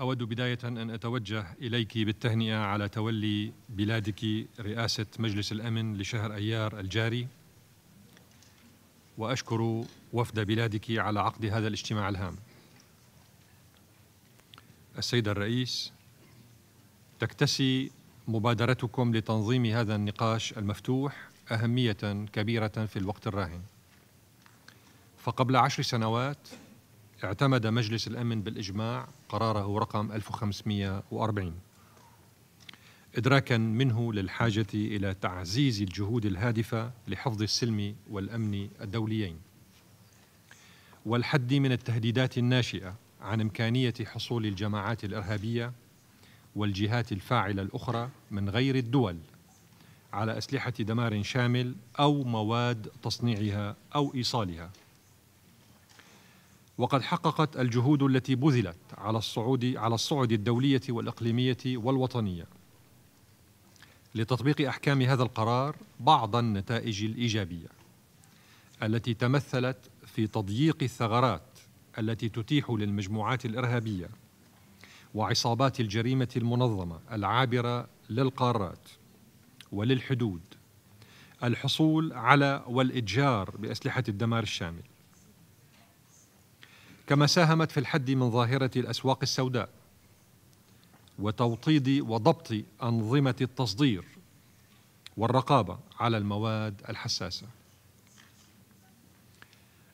أود بداية أن أتوجه إليك بالتهنئة على تولي بلادك رئاسة مجلس الأمن لشهر أيار الجاري وأشكر وفد بلادك على عقد هذا الاجتماع الهام السيدة الرئيس تكتسي مبادرتكم لتنظيم هذا النقاش المفتوح أهمية كبيرة في الوقت الراهن فقبل عشر سنوات اعتمد مجلس الأمن بالإجماع قراره رقم 1540 إدراكا منه للحاجة إلى تعزيز الجهود الهادفة لحفظ السلم والأمن الدوليين والحد من التهديدات الناشئة عن إمكانية حصول الجماعات الإرهابية والجهات الفاعلة الأخرى من غير الدول على أسلحة دمار شامل أو مواد تصنيعها أو إيصالها وقد حققت الجهود التي بذلت على الصعود على الصعد الدولية والإقليمية والوطنية لتطبيق أحكام هذا القرار بعض النتائج الإيجابية التي تمثلت في تضييق الثغرات التي تتيح للمجموعات الإرهابية وعصابات الجريمة المنظمة العابرة للقارات وللحدود الحصول على والإتجار بأسلحة الدمار الشامل كما ساهمت في الحد من ظاهرة الأسواق السوداء وتوطيد وضبط أنظمة التصدير والرقابة على المواد الحساسة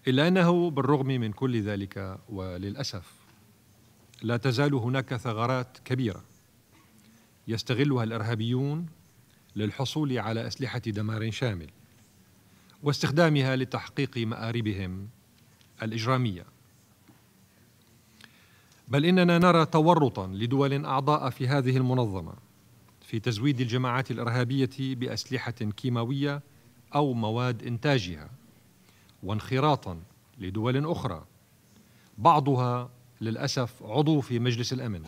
إلا أنه بالرغم من كل ذلك وللأسف لا تزال هناك ثغرات كبيرة يستغلها الإرهابيون للحصول على أسلحة دمار شامل واستخدامها لتحقيق مآربهم الإجرامية بل اننا نرى تورطا لدول اعضاء في هذه المنظمه في تزويد الجماعات الارهابيه باسلحه كيماويه او مواد انتاجها وانخراطا لدول اخرى بعضها للاسف عضو في مجلس الامن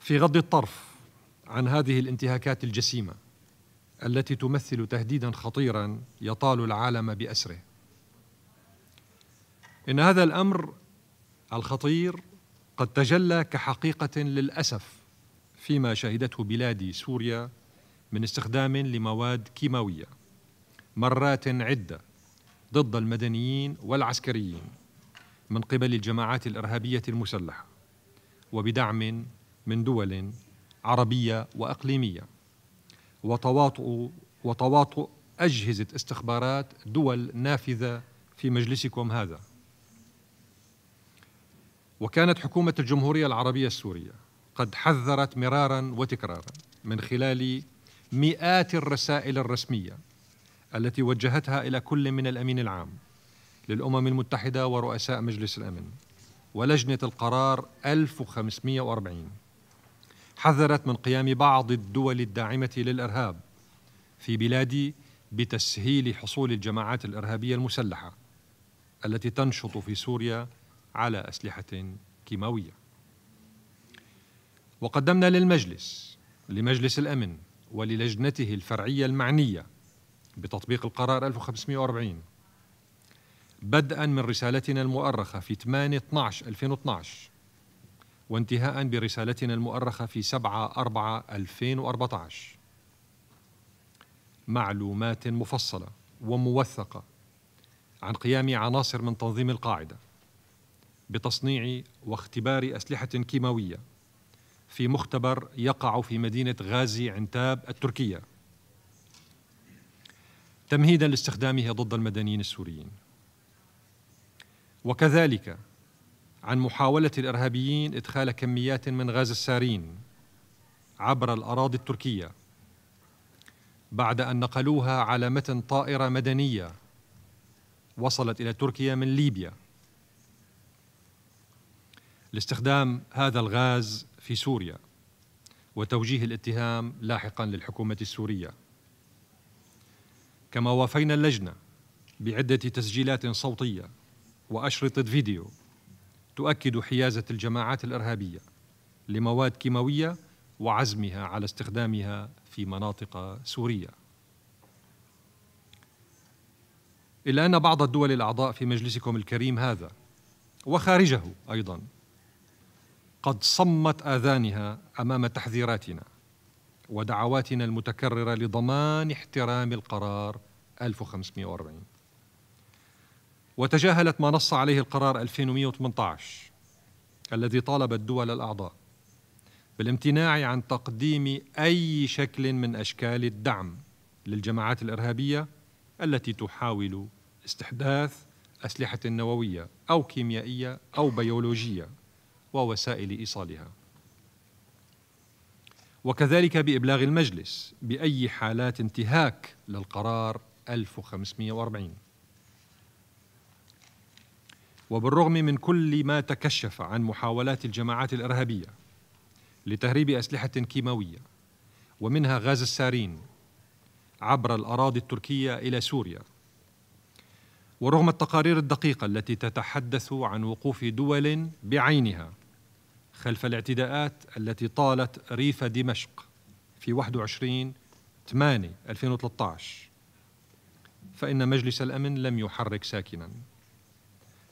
في غض الطرف عن هذه الانتهاكات الجسيمه التي تمثل تهديدا خطيرا يطال العالم باسره ان هذا الامر الخطير قد تجلى كحقيقه للاسف فيما شهدته بلادي سوريا من استخدام لمواد كيماويه مرات عده ضد المدنيين والعسكريين من قبل الجماعات الارهابيه المسلحه وبدعم من دول عربيه واقليميه وتواطؤ وتواطؤ اجهزه استخبارات دول نافذه في مجلسكم هذا وكانت حكومة الجمهورية العربية السورية قد حذرت مرارا وتكرارا من خلال مئات الرسائل الرسمية التي وجهتها إلى كل من الأمين العام للأمم المتحدة ورؤساء مجلس الأمن ولجنة القرار 1540 حذرت من قيام بعض الدول الداعمة للإرهاب في بلادي بتسهيل حصول الجماعات الإرهابية المسلحة التي تنشط في سوريا على أسلحة كيماوية وقدمنا للمجلس لمجلس الأمن وللجنته الفرعية المعنية بتطبيق القرار 1540 بدءا من رسالتنا المؤرخة في 8 12 2012 وانتهاءا برسالتنا المؤرخة في 7 4 2014 معلومات مفصلة وموثقة عن قيام عناصر من تنظيم القاعدة بتصنيع واختبار اسلحه كيماويه في مختبر يقع في مدينه غازي عنتاب التركيه تمهيدا لاستخدامها ضد المدنيين السوريين وكذلك عن محاوله الارهابيين ادخال كميات من غاز السارين عبر الاراضي التركيه بعد ان نقلوها على متن طائره مدنيه وصلت الى تركيا من ليبيا لاستخدام هذا الغاز في سوريا وتوجيه الاتهام لاحقا للحكومة السورية كما وافينا اللجنة بعدة تسجيلات صوتية وأشرطة فيديو تؤكد حيازة الجماعات الإرهابية لمواد كيماوية وعزمها على استخدامها في مناطق سورية إلا أن بعض الدول الأعضاء في مجلسكم الكريم هذا وخارجه أيضاً قد صمت اذانها امام تحذيراتنا ودعواتنا المتكرره لضمان احترام القرار 1540 وتجاهلت ما نص عليه القرار 2118 الذي طالب الدول الاعضاء بالامتناع عن تقديم اي شكل من اشكال الدعم للجماعات الارهابيه التي تحاول استحداث اسلحه نوويه او كيميائيه او بيولوجيه ووسائل ايصالها وكذلك بابلاغ المجلس باي حالات انتهاك للقرار 1540 وبالرغم من كل ما تكشف عن محاولات الجماعات الارهابيه لتهريب اسلحه كيماويه ومنها غاز السارين عبر الاراضي التركيه الى سوريا ورغم التقارير الدقيقه التي تتحدث عن وقوف دول بعينها خلف الاعتداءات التي طالت ريف دمشق في 21 8 2013 فإن مجلس الأمن لم يحرك ساكنا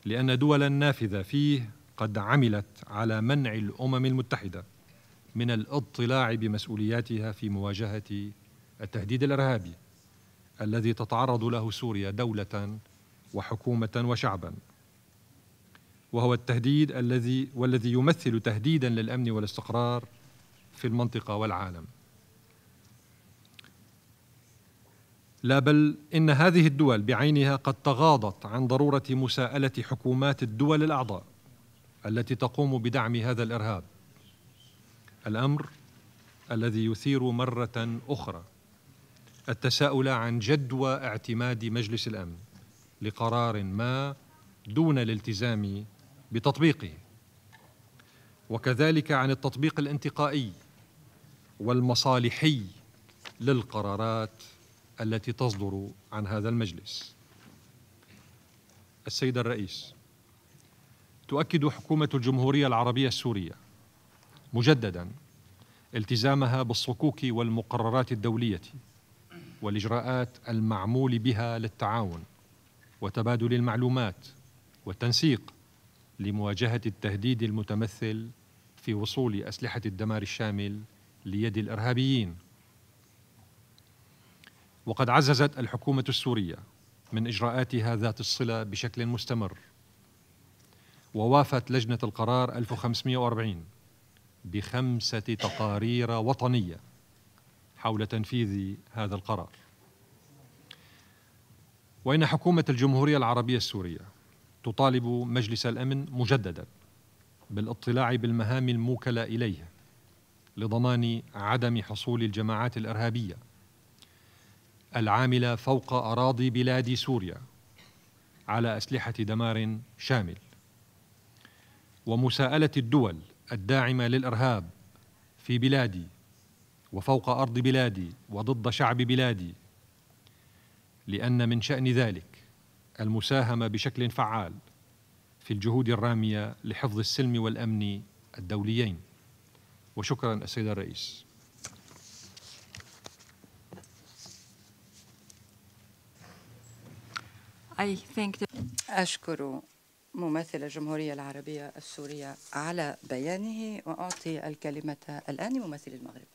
لأن دولا نافذة فيه قد عملت على منع الأمم المتحدة من الاضطلاع بمسؤولياتها في مواجهة التهديد الإرهابي الذي تتعرض له سوريا دولة وحكومة وشعبا وهو التهديد الذي والذي يمثل تهديدا للامن والاستقرار في المنطقه والعالم. لا بل ان هذه الدول بعينها قد تغاضت عن ضروره مساءله حكومات الدول الاعضاء التي تقوم بدعم هذا الارهاب. الامر الذي يثير مره اخرى التساؤل عن جدوى اعتماد مجلس الامن لقرار ما دون الالتزام بتطبيقه وكذلك عن التطبيق الانتقائي والمصالحي للقرارات التي تصدر عن هذا المجلس السيد الرئيس تؤكد حكومه الجمهوريه العربيه السوريه مجددا التزامها بالصكوك والمقررات الدوليه والاجراءات المعمول بها للتعاون وتبادل المعلومات والتنسيق لمواجهة التهديد المتمثل في وصول أسلحة الدمار الشامل ليد الإرهابيين وقد عززت الحكومة السورية من إجراءاتها ذات الصلة بشكل مستمر ووافت لجنة القرار 1540 بخمسة تقارير وطنية حول تنفيذ هذا القرار وإن حكومة الجمهورية العربية السورية تطالب مجلس الامن مجددا بالاطلاع بالمهام الموكله اليه لضمان عدم حصول الجماعات الارهابيه العامله فوق اراضي بلاد سوريا على اسلحه دمار شامل ومساءله الدول الداعمه للارهاب في بلادي وفوق ارض بلادي وضد شعب بلادي لان من شان ذلك المساهمه بشكل فعال في الجهود الراميه لحفظ السلم والامن الدوليين وشكرا السيد الرئيس أشكر ممثل الجمهورية العربية السورية على بيانه وأعطي الكلمة الآن لممثل المغرب